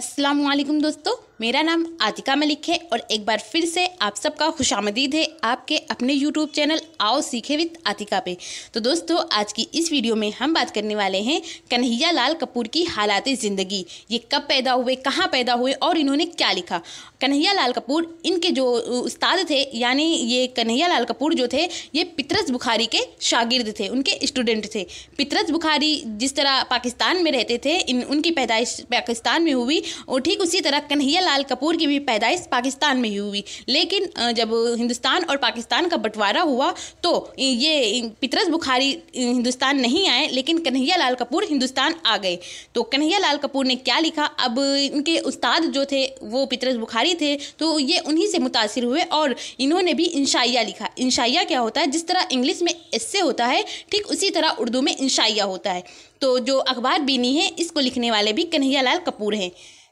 असलम दोस्तों मेरा नाम आतिका मलिक है और एक बार फिर से आप सबका खुश आमदीद है आपके अपने YouTube चैनल आओ सीखे विद आतिका पे तो दोस्तों आज की इस वीडियो में हम बात करने वाले हैं कन्हैया लाल कपूर की हालात ज़िंदगी ये कब पैदा हुए कहाँ पैदा हुए और इन्होंने क्या लिखा कन्हैया लाल कपूर इनके जो उस्ताद थे यानी ये कन्हैया लाल कपूर जो थे ये पितरस बुखारी के शागिर्द थे उनके स्टूडेंट थे पितरस बुखारी जिस तरह पाकिस्तान में रहते थे इन उनकी पैदाइश पाकिस्तान में हुई और ठीक उसी तरह कन्हैया लाल कपूर की भी पैदाइश पाकिस्तान में ही हुई लेकिन जब हिंदुस्तान और पाकिस्तान का बंटवारा हुआ तो ये पितरस बुखारी हिंदुस्तान नहीं आए लेकिन कन्हैया लाल कपूर हिंदुस्तान आ गए तो कन्हैया लाल कपूर ने क्या लिखा अब इनके उस्ताद जो थे वो पितरस बुखारी थे तो ये उन्हीं से मुतासर हुए और इन्होंने भी इंशाइया लिखा इंशाइया क्या होता है जिस तरह इंग्लिश में इससे होता है ठीक उसी तरह उर्दू में इंशाइया होता है तो जो अखबार बीनी है इसको लिखने वाले भी कन्हैया लाल कपूर हैं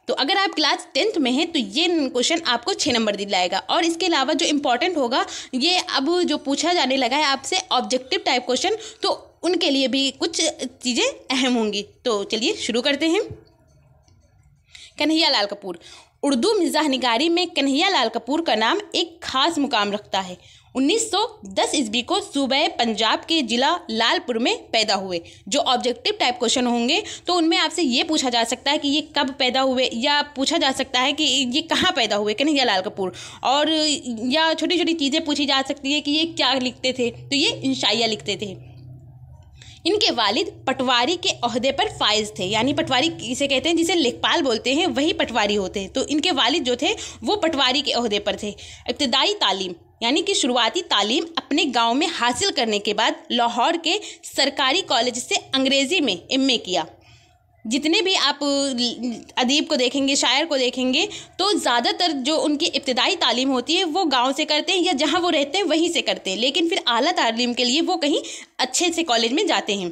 तो अगर आप क्लास टेंथ में हैं तो ये क्वेश्चन आपको छः नंबर दिलाएगा और इसके अलावा जो इम्पोर्टेंट होगा ये अब जो पूछा जाने लगा है आपसे ऑब्जेक्टिव टाइप क्वेश्चन तो उनके लिए भी कुछ चीज़ें अहम होंगी तो चलिए शुरू करते हैं कन्हैया लाल कपूर उर्दू मिजाह निगारी में कन्हैया लाल कपूर का नाम एक खास मुकाम रखता है उन्नीस सौ दस ईस्वी को सूबह पंजाब के जिला लालपुर में पैदा हुए जो ऑब्जेक्टिव टाइप क्वेश्चन होंगे तो उनमें आपसे ये पूछा जा सकता है कि ये कब पैदा हुए या पूछा जा सकता है कि ये कहाँ पैदा हुए कन्हैया लाल कपूर और या छोटी छोटी चीज़ें पूछी जा सकती है कि ये क्या लिखते थे तो ये इंशाइया लिखते थे इनके वालिद पटवारी के अहदे पर फाइज थे यानी पटवारी इसे कहते हैं जिसे लेखपाल बोलते हैं वही पटवारी होते हैं तो इनके वालिद जो थे वो पटवारी के अहदे पर थे इब्तदाई तालीम यानी कि शुरुआती तालीम अपने गांव में हासिल करने के बाद लाहौर के सरकारी कॉलेज से अंग्रेज़ी में एम किया जितने भी आप अदीब को देखेंगे शायर को देखेंगे तो ज़्यादातर जो उनकी इब्तदाई तालीम होती है वो गांव से करते हैं या जहां वो रहते हैं वहीं से करते हैं लेकिन फिर अली तालीम के लिए वो कहीं अच्छे से कॉलेज में जाते हैं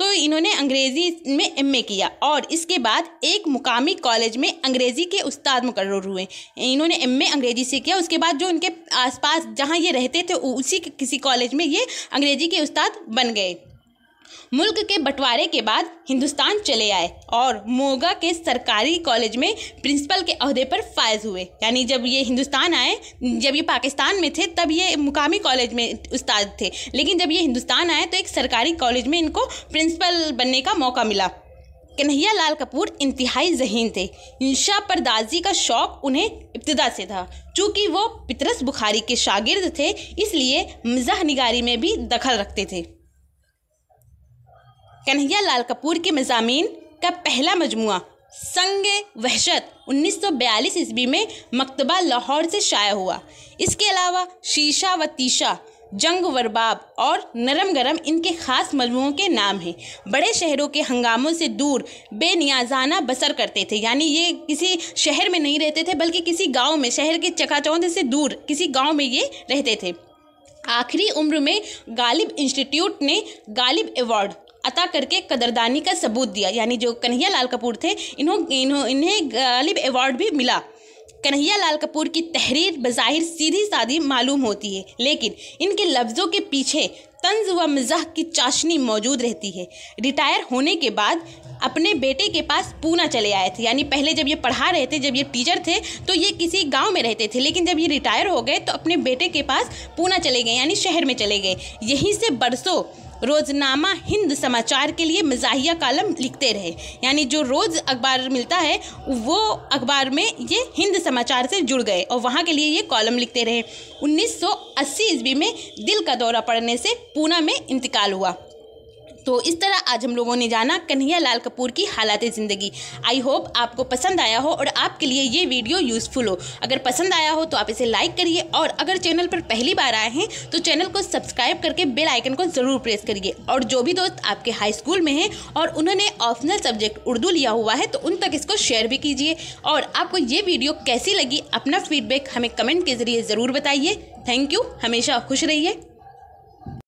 तो इन्होंने अंग्रेज़ी में एमए किया और इसके बाद एक मुकामी कॉलेज में अंग्रेज़ी के उस्ताद मुकर हुए इन्होंने एमए अंग्रेज़ी से किया उसके बाद जो उनके आसपास जहाँ ये रहते थे उसी किसी कॉलेज में ये अंग्रेज़ी के उस्ताद बन गए मुल्क के बंटवारे के बाद हिंदुस्तान चले आए और मोगा के सरकारी कॉलेज में प्रिंसिपल के अहदे पर फायज हुए यानी जब ये हिंदुस्तान आए जब ये पाकिस्तान में थे तब ये मुकामी कॉलेज में उस्ताद थे लेकिन जब ये हिंदुस्तान आए तो एक सरकारी कॉलेज में इनको प्रिंसिपल बनने का मौका मिला कन्हैया लाल कपूर इंतहाई जहीन थे इंशा परदाजी का शौक उन्हें इब्तदा से था चूँकि वो पितरस बुखारी के शागिर्द थे इसलिए मजह निगारी में भी दखल रखते थे कन्हैया लाल कपूर के मजामी का पहला मजमु संग वहशत 1942 ईस्वी में मकतबा लाहौर से शाया हुआ इसके अलावा शीशा व तीशा जंग वरबाब और नरम गरम इनके ख़ास मजमुओं के नाम हैं बड़े शहरों के हंगामों से दूर बेनियाजाना बसर करते थे यानी ये किसी शहर में नहीं रहते थे बल्कि किसी गांव में शहर के चकाचौंध से दूर किसी गांव में ये रहते थे आखिरी उम्र में गालिब इंस्टीट्यूट ने गालिब अवार्ड अता करके कदरदानी का सबूत दिया यानी जो कन्हैया लाल कपूर थे इन्हों इन्हों इन्हें गालिब अवार्ड भी मिला कन्हैया लाल कपूर की तहरीर बज़ाहिर सीधी सादी मालूम होती है लेकिन इनके लफ्ज़ों के पीछे तंज व मजाक की चाशनी मौजूद रहती है रिटायर होने के बाद अपने बेटे के पास पूना चले आए थे यानी पहले जब ये पढ़ा रहे थे जब ये टीचर थे तो ये किसी गांव में रहते थे लेकिन जब ये रिटायर हो गए तो अपने बेटे के पास पूना चले गए यानी शहर में चले गए यहीं से बरसों रोज़नामा हिंद समाचार के लिए मिजाहिया कॉलम लिखते रहे यानी जो रोज़ अखबार मिलता है वो अखबार में ये हिंद समाचार से जुड़ गए और वहाँ के लिए ये कॉलम लिखते रहे 1980 ईस्वी में दिल का दौरा पड़ने से पूना में इंतकाल हुआ तो इस तरह आज हम लोगों ने जाना कन्हैया लाल कपूर की हालात ज़िंदगी आई होप आपको पसंद आया हो और आपके लिए ये वीडियो यूज़फुल हो अगर पसंद आया हो तो आप इसे लाइक करिए और अगर चैनल पर पहली बार आए हैं तो चैनल को सब्सक्राइब करके बेल आइकन को ज़रूर प्रेस करिए और जो भी दोस्त आपके हाई स्कूल में हैं और उन्होंने ऑप्शनल सब्जेक्ट उर्दू लिया हुआ है तो उन तक इसको शेयर भी कीजिए और आपको ये वीडियो कैसी लगी अपना फीडबैक हमें कमेंट के ज़रिए ज़रूर बताइए थैंक यू हमेशा खुश रहिए